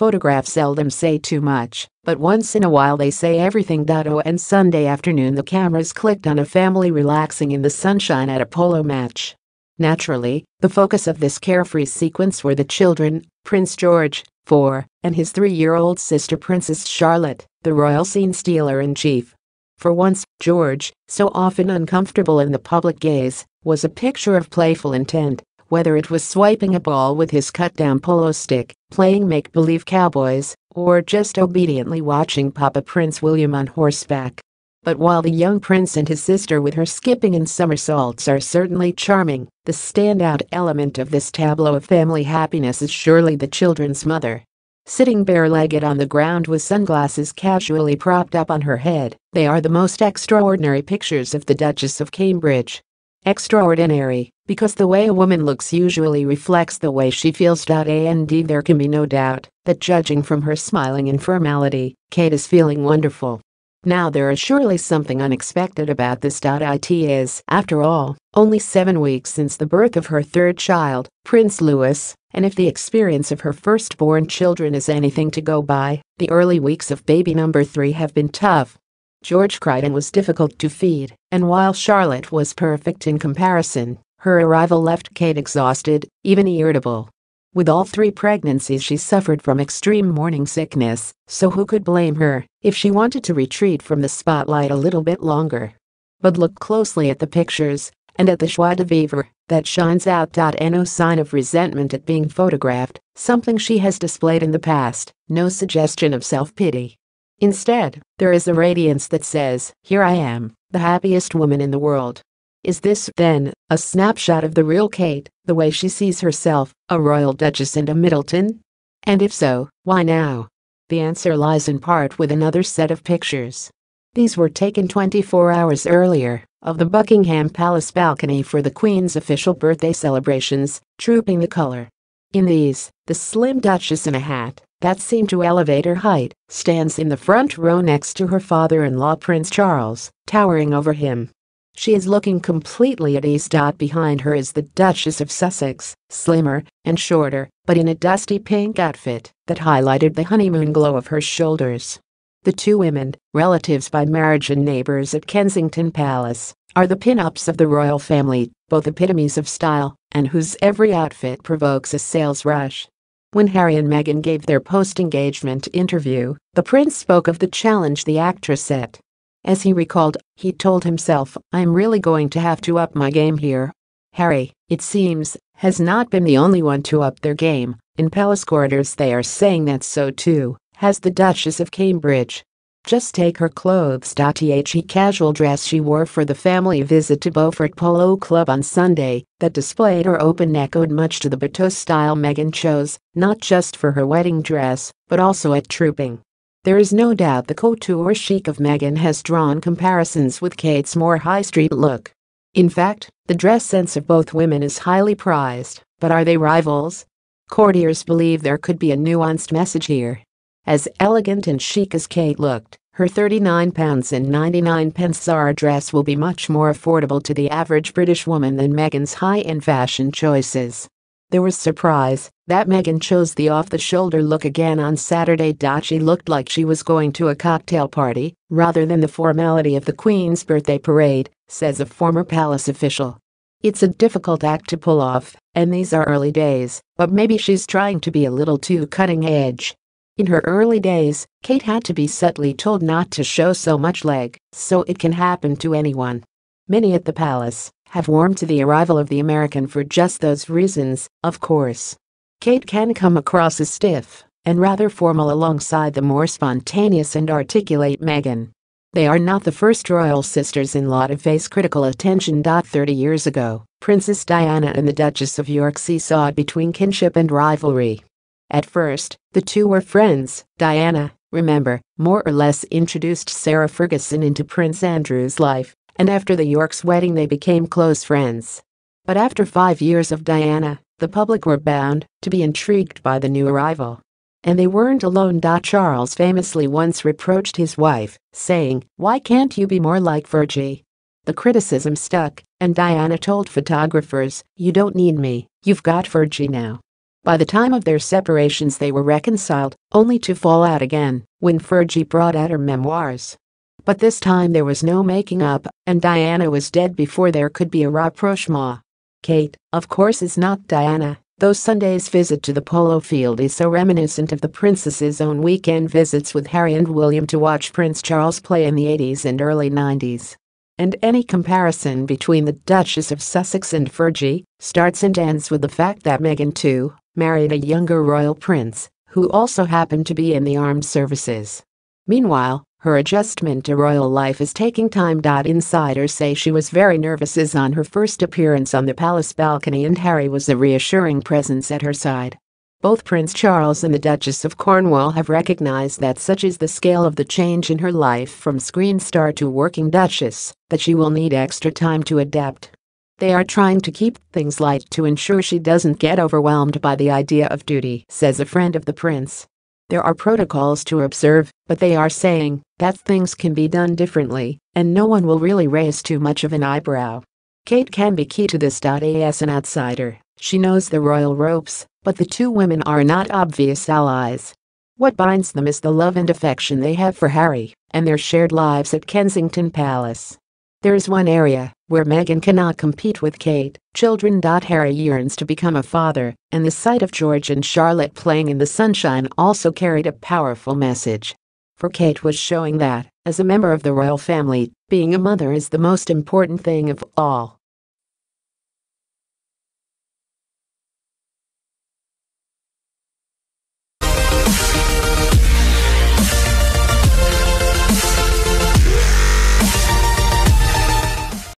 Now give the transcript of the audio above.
Photographs seldom say too much, but once in a while they say everything. Oh, and Sunday afternoon the cameras clicked on a family relaxing in the sunshine at a polo match. Naturally, the focus of this carefree sequence were the children, Prince George, 4, and his 3-year-old sister Princess Charlotte, the royal scene stealer-in-chief. For once, George, so often uncomfortable in the public gaze, was a picture of playful intent whether it was swiping a ball with his cut-down polo stick, playing make-believe cowboys, or just obediently watching Papa Prince William on horseback. But while the young prince and his sister with her skipping and somersaults are certainly charming, the standout element of this tableau of family happiness is surely the children's mother. Sitting bare-legged on the ground with sunglasses casually propped up on her head, they are the most extraordinary pictures of the Duchess of Cambridge. Extraordinary, because the way a woman looks usually reflects the way she feels. And there can be no doubt that judging from her smiling informality, Kate is feeling wonderful. Now there is surely something unexpected about this. It is, after all, only seven weeks since the birth of her third child, Prince Louis, and if the experience of her firstborn children is anything to go by, the early weeks of baby number three have been tough. George Crichton was difficult to feed, and while Charlotte was perfect in comparison, her arrival left Kate exhausted, even irritable. With all three pregnancies she suffered from extreme morning sickness, so who could blame her if she wanted to retreat from the spotlight a little bit longer? But look closely at the pictures and at the joie de vivre that shines out. No sign of resentment at being photographed, something she has displayed in the past, no suggestion of self-pity. Instead, there is a radiance that says, Here I am, the happiest woman in the world. Is this, then, a snapshot of the real Kate, the way she sees herself, a royal duchess and a Middleton? And if so, why now? The answer lies in part with another set of pictures. These were taken 24 hours earlier, of the Buckingham Palace balcony for the Queen's official birthday celebrations, trooping the color. In these, the slim duchess in a hat, that seemed to elevate her height, stands in the front row next to her father-in-law Prince Charles, towering over him. She is looking completely at ease. Behind her is the Duchess of Sussex, slimmer and shorter, but in a dusty pink outfit that highlighted the honeymoon glow of her shoulders. The two women, relatives by marriage and neighbors at Kensington Palace, are the pin-ups of the royal family, both epitomes of style, and whose every outfit provokes a sales rush. When Harry and Meghan gave their post-engagement interview, the prince spoke of the challenge the actress set. As he recalled, he told himself, I'm really going to have to up my game here. Harry, it seems, has not been the only one to up their game, in palace quarters they are saying that so too, has the Duchess of Cambridge. Just take her clothes. The casual dress she wore for the family visit to Beaufort Polo Club on Sunday that displayed her open neck owed much to the bateau style Meghan chose, not just for her wedding dress, but also at trooping. There is no doubt the couture chic of Meghan has drawn comparisons with Kate's more high street look. In fact, the dress sense of both women is highly prized, but are they rivals? Courtiers believe there could be a nuanced message here. As elegant and chic as Kate looked, her £39.99 Zara dress will be much more affordable to the average British woman than Meghan's high-end fashion choices. There was surprise that Meghan chose the off-the-shoulder look again on Saturday. She looked like she was going to a cocktail party rather than the formality of the Queen's birthday parade, says a former palace official. It's a difficult act to pull off, and these are early days, but maybe she's trying to be a little too cutting edge. In her early days, Kate had to be subtly told not to show so much leg, so it can happen to anyone. Many at the palace have warmed to the arrival of the American for just those reasons, of course. Kate can come across as stiff and rather formal alongside the more spontaneous and articulate Meghan. They are not the first royal sisters-in-law to face critical attention. 30 years ago, Princess Diana and the Duchess of York seesawed between kinship and rivalry. At first, the two were friends. Diana, remember, more or less introduced Sarah Ferguson into Prince Andrew's life, and after the Yorks' wedding they became close friends. But after five years of Diana, the public were bound to be intrigued by the new arrival. And they weren't alone. Charles famously once reproached his wife, saying, Why can't you be more like Virgie? The criticism stuck, and Diana told photographers, You don't need me, you've got Virgie now. By the time of their separations they were reconciled, only to fall out again when Fergie brought out her memoirs. But this time there was no making up, and Diana was dead before there could be a rapprochement. Kate, of course, is not Diana, though Sunday's visit to the polo field is so reminiscent of the princess's own weekend visits with Harry and William to watch Prince Charles play in the 80s and early 90s. And any comparison between the Duchess of Sussex and Fergie starts and ends with the fact that Meghan, too, married a younger royal prince, who also happened to be in the armed services. Meanwhile, her adjustment to royal life is taking time. Insiders say she was very nervous as on her first appearance on the palace balcony and Harry was a reassuring presence at her side. Both Prince Charles and the Duchess of Cornwall have recognized that such is the scale of the change in her life from screen star to working duchess that she will need extra time to adapt. They are trying to keep things light to ensure she doesn't get overwhelmed by the idea of duty, says a friend of the prince. There are protocols to observe, but they are saying that things can be done differently, and no one will really raise too much of an eyebrow. Kate can be key to this. As an outsider, she knows the royal ropes, but the two women are not obvious allies. What binds them is the love and affection they have for Harry and their shared lives at Kensington Palace. There's one area where Meghan cannot compete with Kate, children. Harry yearns to become a father, and the sight of George and Charlotte playing in the sunshine also carried a powerful message. For Kate was showing that, as a member of the royal family, being a mother is the most important thing of all.